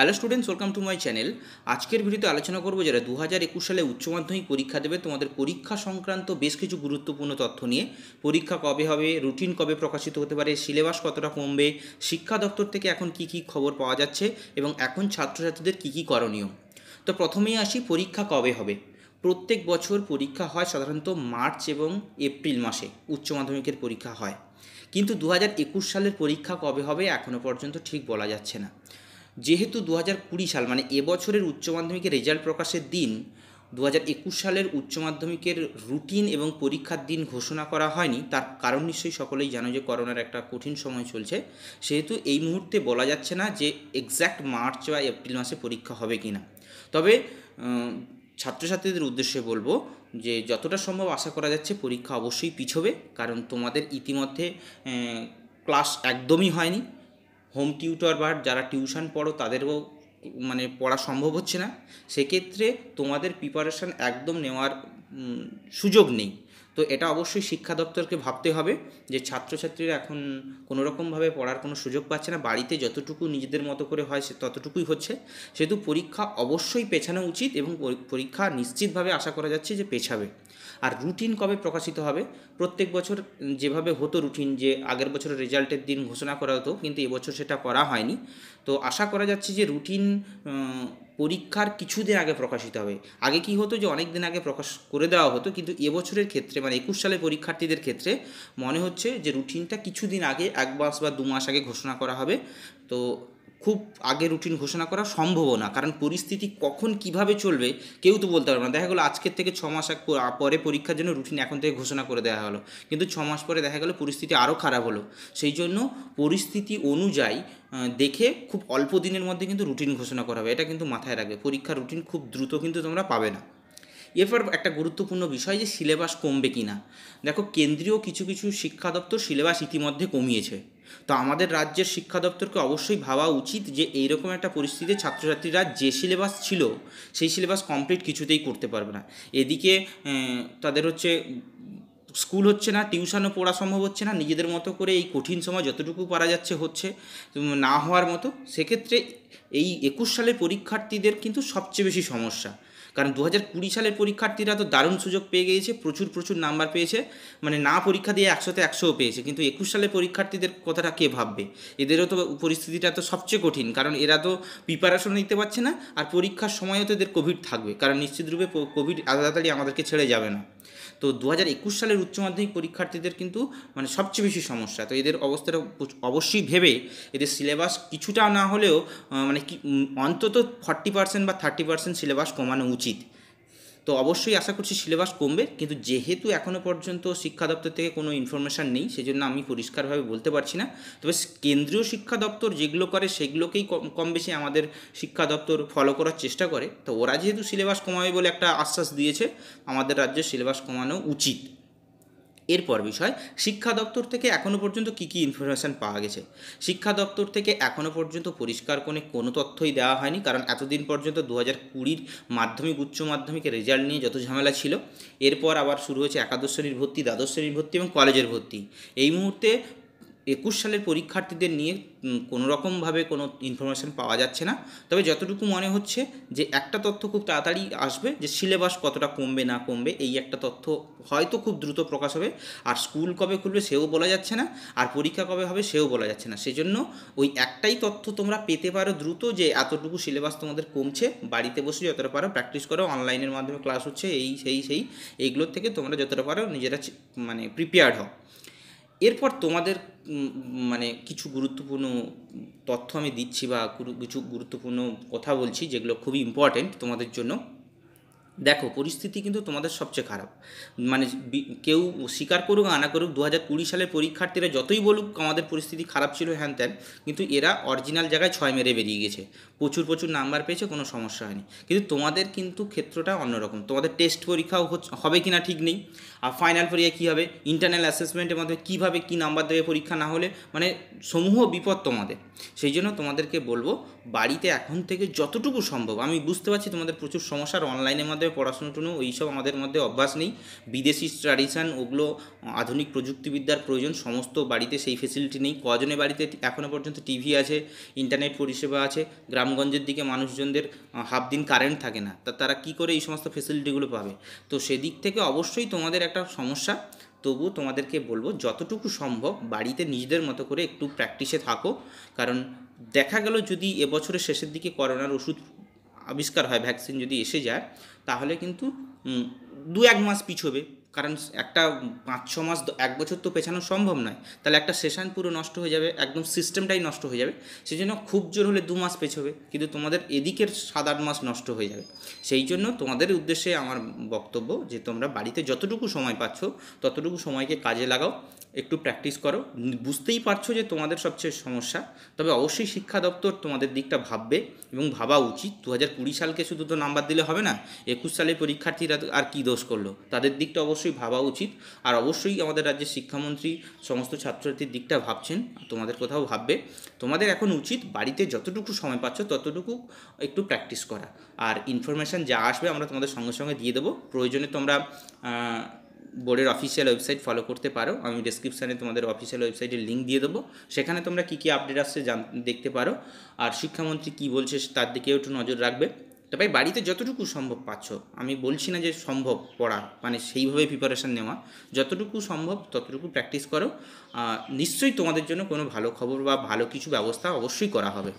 hello students welcome to my channel আজকের ভিডিওতে আলোচনা করবো যারা দু হাজার একুশ সালে উচ্চ মাধ্যমিক পরীক্ষা দেবে তোমাদের পরীক্ষা সংক্রান্ত বেশ কিছু গুরুত্বপূর্ণ তথ্য নিয়ে পরীক্ষা কবে হবে রুটিন কবে প্রকাশিত হতে পারে সিলেবাস কতটা কমবে শিক্ষা দপ্তর থেকে এখন কি কি খবর পাওয়া যাচ্ছে এবং এখন ছাত্রছাত্রীদের কি কি করণীয় তো প্রথমেই আসি পরীক্ষা কবে হবে প্রত্যেক বছর পরীক্ষা হয় সাধারণত মার্চ এবং এপ্রিল মাসে উচ্চ মাধ্যমিকের পরীক্ষা হয় কিন্তু দু সালের পরীক্ষা কবে হবে এখনও পর্যন্ত ঠিক বলা যাচ্ছে না যেহেতু দু সাল মানে এবছরের উচ্চ মাধ্যমিকের রেজাল্ট প্রকাশের দিন দু সালের উচ্চ মাধ্যমিকের রুটিন এবং পরীক্ষার দিন ঘোষণা করা হয়নি তার কারণ নিশ্চয়ই সকলেই জানো যে করোনার একটা কঠিন সময় চলছে সেহেতু এই মুহূর্তে বলা যাচ্ছে না যে এক্স্যাক্ট মার্চ বা এপ্রিল মাসে পরীক্ষা হবে কি না তবে ছাত্রছাত্রীদের উদ্দেশ্যে বলবো যে যতটা সম্ভব আশা করা যাচ্ছে পরীক্ষা অবশ্যই পিছবে কারণ তোমাদের ইতিমধ্যে ক্লাস একদমই হয়নি হোম টিউটর বা যারা টিউশন পড়ো তাদেরও মানে পড়া সম্ভব হচ্ছে না সেক্ষেত্রে তোমাদের প্রিপারেশান একদম নেওয়ার সুযোগ নেই তো এটা অবশ্যই শিক্ষা দপ্তরকে ভাবতে হবে যে ছাত্রছাত্রীরা এখন কোনোরকমভাবে পড়ার কোনো সুযোগ পাচ্ছে না বাড়িতে যতটুকু নিজেদের মতো করে হয় সে ততটুকুই হচ্ছে সেহেতু পরীক্ষা অবশ্যই পেছানো উচিত এবং পরীক্ষা নিশ্চিতভাবে আশা করা যাচ্ছে যে পেছাবে আর রুটিন কবে প্রকাশিত হবে প্রত্যেক বছর যেভাবে হতো রুটিন যে আগের বছরের রেজাল্টের দিন ঘোষণা করা হতো কিন্তু এবছর সেটা করা হয়নি তো আশা করা যাচ্ছে যে রুটিন পরীক্ষার কিছুদিন আগে প্রকাশিত হবে আগে কি হতো যে অনেক দিন আগে প্রকাশ করে দেওয়া হতো কিন্তু এবছরের ক্ষেত্রে মানে একুশ সালে পরীক্ষার্থীদের ক্ষেত্রে মনে হচ্ছে যে রুটিনটা কিছুদিন আগে এক মাস বা দু মাস আগে ঘোষণা করা হবে তো খুব আগে রুটিন ঘোষণা করা সম্ভবও না কারণ পরিস্থিতি কখন কিভাবে চলবে কেউ তো বলতে পারবে না দেখা গেলো আজকের থেকে ছ মাস পরে পরীক্ষার জন্য রুটিন এখন থেকে ঘোষণা করে দেওয়া হলো কিন্তু ছ মাস পরে দেখা গেলো পরিস্থিতি আরও খারাপ হলো সেই জন্য পরিস্থিতি অনুযায়ী দেখে খুব অল্প দিনের মধ্যে কিন্তু রুটিন ঘোষণা করা হবে এটা কিন্তু মাথায় রাখবে পরীক্ষার রুটিন খুব দ্রুত কিন্তু তোমরা পাবে না এরপর একটা গুরুত্বপূর্ণ বিষয় যে সিলেবাস কমবে কি না দেখো কেন্দ্রীয় কিছু কিছু শিক্ষা দপ্তর সিলেবাস ইতিমধ্যে কমিয়েছে তো আমাদের রাজ্যের শিক্ষা দপ্তরকে অবশ্যই ভাবা উচিত যে এইরকম একটা পরিস্থিতিতে ছাত্রছাত্রীরা যে সিলেবাস ছিল সেই সিলেবাস কমপ্লিট কিছুতেই করতে পারবে না এদিকে তাদের হচ্ছে স্কুল হচ্ছে না টিউশনও পড়া সম্ভব হচ্ছে না নিজেদের মতো করে এই কঠিন সময় যতটুকু পারা যাচ্ছে হচ্ছে না হওয়ার মতো সেক্ষেত্রে এই একুশ সালের পরীক্ষার্থীদের কিন্তু সবচেয়ে বেশি সমস্যা কারণ দু হাজার কুড়ি সালের পরীক্ষার্থীরা তো দারুণ সুযোগ পেয়ে গিয়েছে প্রচুর প্রচুর নাম্বার পেয়েছে মানে না পরীক্ষা দিয়ে একশোতে একশোও পেয়েছে কিন্তু একুশ সালের পরীক্ষার্থীদের কথাটা কে ভাববে এদেরও তো পরিস্থিতিটা তো সবচেয়ে কঠিন কারণ এরা তো প্রিপারেশন নিতে পারছে না আর পরীক্ষার সময়ও তো এদের কোভিড থাকবে কারণ নিশ্চিতরূপে কোভিড তাড়াতাড়ি আমাদেরকে ছেড়ে যাবে না তো দু সালের উচ্চ মাধ্যমিক পরীক্ষার্থীদের কিন্তু মানে সবচেয়ে বেশি সমস্যা তো এদের অবস্থাটা অবশ্যই ভেবে এদের সিলেবাস কিছুটা না হলেও মানে কি অন্তত ফর্টি পার্সেন্ট বা থার্টি পার্সেন্ট সিলেবাস কমানো উচিত তো অবশ্যই আশা করছি সিলেবাস কমবে কিন্তু যেহেতু এখনও পর্যন্ত শিক্ষা দপ্তর থেকে কোনো ইনফরমেশান নেই সেজন্য আমি পরিষ্কারভাবে বলতে পারছি না তবে কেন্দ্রীয় শিক্ষা দপ্তর যেগুলো করে সেগুলোকেই কম বেশি আমাদের শিক্ষা দপ্তর ফলো করার চেষ্টা করে তো ওরা যেহেতু সিলেবাস কমাবে বলে একটা আশ্বাস দিয়েছে আমাদের রাজ্যে সিলেবাস কমানো উচিত এরপর বিষয় শিক্ষা দপ্তর থেকে এখনও পর্যন্ত কি কি ইনফরমেশান পাওয়া গেছে শিক্ষা দপ্তর থেকে এখনও পর্যন্ত পরিষ্কার কোনো কোনো তথ্যই দেওয়া হয়নি কারণ এতদিন পর্যন্ত দু হাজার কুড়ির মাধ্যমিক উচ্চ মাধ্যমিকের রেজাল্ট নিয়ে যত ঝামেলা ছিল এরপর আবার শুরু হয়েছে একাদশ শ্রেণীর ভর্তি দ্বাদশ শ্রেণীর ভর্তি এবং কলেজের ভর্তি এই মুহূর্তে একুশ সালের পরীক্ষার্থীদের নিয়ে কোনো রকমভাবে কোনো ইনফরমেশান পাওয়া যাচ্ছে না তবে যতটুকু মনে হচ্ছে যে একটা তথ্য খুব তাড়াতাড়ি আসবে যে সিলেবাস কতটা কমবে না কমবে এই একটা তথ্য হয়তো খুব দ্রুত প্রকাশ হবে আর স্কুল কবে খুলবে সেও বলা যাচ্ছে না আর পরীক্ষা কবে হবে সেও বলা যাচ্ছে না সেজন্য ওই একটাই তথ্য তোমরা পেতে পারো দ্রুত যে এতটুকু সিলেবাস তোমাদের কমছে বাড়িতে বসে যতটা পারো প্র্যাকটিস করো অনলাইনের মাধ্যমে ক্লাস হচ্ছে এই সেই সেই এইগুলোর থেকে তোমরা যতটা পারো নিজেরা মানে প্রিপেয়ার্ড হও এরপর তোমাদের মানে কিছু গুরুত্বপূর্ণ তথ্য আমি দিচ্ছি বা কিছু গুরুত্বপূর্ণ কথা বলছি যেগুলো খুবই ইম্পর্ট্যান্ট তোমাদের জন্য দেখো পরিস্থিতি কিন্তু তোমাদের সবচেয়ে খারাপ মানে কেউ স্বীকার করুক আনা করুক দু হাজার কুড়ি সালের পরীক্ষার্থীরা যতই বলুক আমাদের পরিস্থিতি খারাপ ছিল হ্যান ত্যান কিন্তু এরা অরিজিনাল জায়গায় ছয় মেরে বেরিয়ে গেছে প্রচুর প্রচুর নাম্বার পেয়েছে কোনো সমস্যা হয়নি কিন্তু তোমাদের কিন্তু ক্ষেত্রটা অন্যরকম তোমাদের টেস্ট পরীক্ষাও হবে কিনা ঠিক নেই আর ফাইনাল পরীক্ষা কী হবে ইন্টারনাল অ্যাসেসমেন্টের মাধ্যমে কীভাবে কী নাম্বার দেবে পরীক্ষা না হলে মানে সমূহ বিপদ তোমাদের সেই জন্য তোমাদেরকে বলবো বাড়িতে এখন থেকে যতটুকু সম্ভব আমি বুঝতে পারছি তোমাদের প্রচুর সমস্যার অনলাইনের মাধ্যমে পড়াশুনো টুনো এইসব আমাদের মধ্যে অভ্যাস নেই বিদেশি ট্র্যাডিশান ওগুলো আধুনিক প্রযুক্তিবিদ্যার প্রয়োজন সমস্ত বাড়িতে সেই ফেসিলিটি নেই কজনে বাড়িতে এখনও পর্যন্ত টিভি আছে ইন্টারনেট পরিষেবা আছে গ্রামগঞ্জের দিকে মানুষজনদের হাফ দিন কারেন্ট থাকে না তা তারা কি করে এই সমস্ত ফেসিলিটিগুলো পাবে তো সেদিক থেকে অবশ্যই তোমাদের একটা সমস্যা তবু তোমাদেরকে বলবো যতটুকু সম্ভব বাড়িতে নিজেদের মতো করে একটু প্র্যাকটিসে থাকো কারণ দেখা গেল যদি এবছরের শেষের দিকে করোনার ওষুধ আবিষ্কার হয় ভ্যাকসিন যদি এসে যায় তাহলে কিন্তু দু এক মাস পিছবে কারণ একটা পাঁচ ছ মাস এক বছর তো পেছানো সম্ভব নয় তাহলে একটা সেশন পুরো নষ্ট হয়ে যাবে একদম সিস্টেমটাই নষ্ট হয়ে যাবে সেই জন্য খুব জোর হলে দু মাস পেছবে কিন্তু তোমাদের এদিকের সাত আট মাস নষ্ট হয়ে যাবে সেই জন্য তোমাদের উদ্দেশ্যে আমার বক্তব্য যে তোমরা বাড়িতে যতটুকু সময় পাচ্ছ ততটুকু সময়কে কাজে লাগাও একটু প্র্যাকটিস করো বুঝতেই পারছো যে তোমাদের সবচেয়ে সমস্যা তবে অবশ্যই শিক্ষা দপ্তর তোমাদের দিকটা ভাববে এবং ভাবা উচিত দু হাজার কুড়ি সালকে শুধু তো নাম্বার দিলে হবে না একুশ সালে পরীক্ষার্থীরা আর কী দোষ করলো তাদের দিকটা অবশ্যই ভাবা উচিত আর অবশ্যই আমাদের রাজ্যের শিক্ষামন্ত্রী সমস্ত ছাত্রছাত্রীর দিকটা ভাবছেন তোমাদের কোথাও ভাববে তোমাদের এখন উচিত বাড়িতে যতটুকু সময় পাচ্ছ ততটুকু একটু প্র্যাকটিস করা আর ইনফরমেশান যা আসবে আমরা তোমাদের সঙ্গে সঙ্গে দিয়ে দেবো প্রয়োজনে তোমরা বোর্ডের অফিসিয়াল ওয়েবসাইট ফলো করতে পারো আমি ডিসক্রিপশানে তোমাদের অফিসিয়াল ওয়েবসাইটের লিঙ্ক দিয়ে দেবো সেখানে তোমরা কী কী আপডেট আসছে জান দেখতে পারো আর শিক্ষামন্ত্রী কী বলছে তার দিকেও একটু নজর রাখবে তবে বাড়িতে যতটুকু সম্ভব পাচ্ছ আমি বলছি না যে সম্ভব পড়া মানে সেইভাবে প্রিপারেশান নেওয়া যতটুকু সম্ভব ততটুকু প্র্যাকটিস করো নিশ্চয়ই তোমাদের জন্য কোনো ভালো খবর বা ভালো কিছু ব্যবস্থা অবশ্যই করা হবে